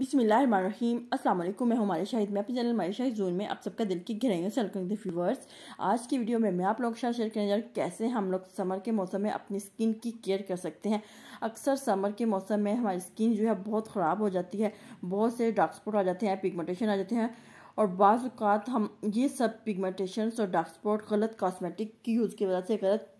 बिसमीम अस्सलाम मैं हमारे शाहिद मैं अपने चैनल हमारे शाहिद जोन में आप सबका दिल की गहराइयों से अलग आज की वीडियो में मैं आप लोग के साथ शेयर करने जा कैसे हम लोग समर के मौसम में अपनी स्किन की केयर कर सकते हैं अक्सर समर के मौसम में हमारी स्किन जो है बहुत ख़राब हो जाती है बहुत से डार्क स्पॉट आ जाते हैं पिगमेंटेशन आ जाते हैं और बाज़ात हम ये सब पिगमेंटेशन और डार्क स्पॉट गलत कॉस्मेटिक की यूज़ की वजह से गलत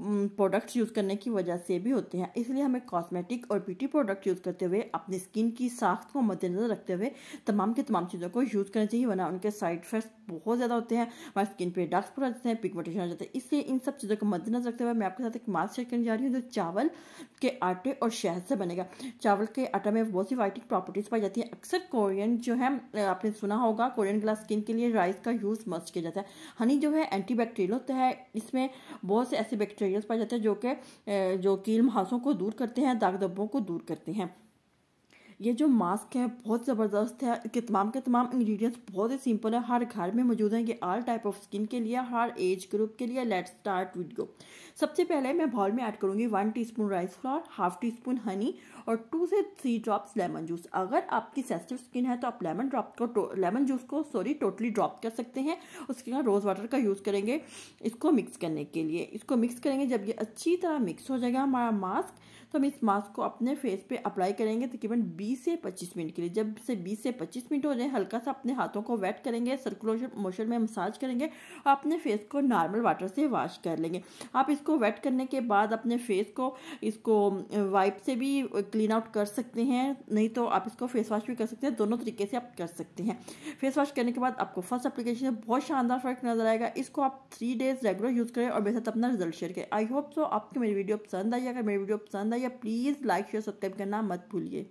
प्रोडक्ट्स यूज़ करने की वजह से भी होते हैं इसलिए हमें कॉस्मेटिक और ब्यूटी प्रोडक्ट यूज़ करते हुए अपनी स्किन की साख्त को मद्देनजर रखते हुए तमाम के तमाम चीज़ों को यूज़ करना चाहिए वरना उनके साइड इफेक्ट्स बहुत ज़्यादा होते हैं हमारे स्किन पर डार्क स्पॉट आ जाते हैं पिगमेंटेशन आ जाते हैं इसलिए इन सब चीज़ों को मद्देनजर रखते हुए मैं आपके साथ एक मास्क शेयर करने जा रही हूँ जो चावल के आटे और शहद से बनेगा चावल के आटा में बहुत सी वाइटिंग प्रॉपर्टीज़ पाई जाती हैं अक्सर कोरियन जो है आपने सुना होगा कोरियन ग्लास स्किन के लिए राइस का यूज़ मस्ट किया जाता है हनी जो है एंटी होता है इसमें बहुत से ऐसे बैक्टीरिया बैक्टीरियाज पाए जाते हैं जो कि जो कील महासों को दूर करते हैं दाग धब्बों को दूर करते हैं ये जो मास्क है बहुत ज़बरदस्त है इसके तमाम के तमाम इंग्रेडिएंट्स बहुत ही सिंपल है हर घर में मौजूद हैं ये आल टाइप ऑफ स्किन के लिए हर एज ग्रुप के लिए लेट्स स्टार्ट वीडियो सबसे पहले मैं बॉल में ऐड करूँगी one teaspoon rice flour half teaspoon honey और टू से थ्री ड्रॉप्स लेमन जूस अगर आपकी सेंसिटिव स्किन है तो आप लेमन ड्रॉप को लेमन जूस को सॉरी टोटली ड्रॉप कर सकते हैं उसके बाद रोज़ वाटर का यूज़ करेंगे इसको मिक्स करने के लिए इसको मिक्स करेंगे जब ये अच्छी तरह मिक्स हो जाएगा हमारा मास्क तो हम इस मास्क को अपने फेस पे अप्लाई करेंगे तकरीबन बीस 20 से 25 मिनट के लिए जब से 20 से 25 मिनट हो जाए हल्का सा अपने हाथों को वेट करेंगे सर्कुलेशन मोशन में मसाज करेंगे और अपने फेस को नॉर्मल वाटर से वॉश कर लेंगे आप इसको वेट करने के बाद अपने फेस को इसको वाइप से भी क्लीन आउट कर सकते हैं नहीं तो आप इसको फेस वॉश भी कर सकते हैं दोनों तरीके से आप कर सकते हैं फेस वॉश करने के बाद आपको फर्स्ट अप्लीकेशन में बहुत शानदार फर्क नजर आएगा इसको आप थ्री डेज रेगुलर यूज़ करें और मेरे साथ अपना रिजल्ट शेयर करें आई होप सो आपको मेरी वीडियो पसंद आई अगर मेरी वीडियो पसंद आई प्लीज़ लाइक शेयर सब्सक्राइब करना मत भूलिए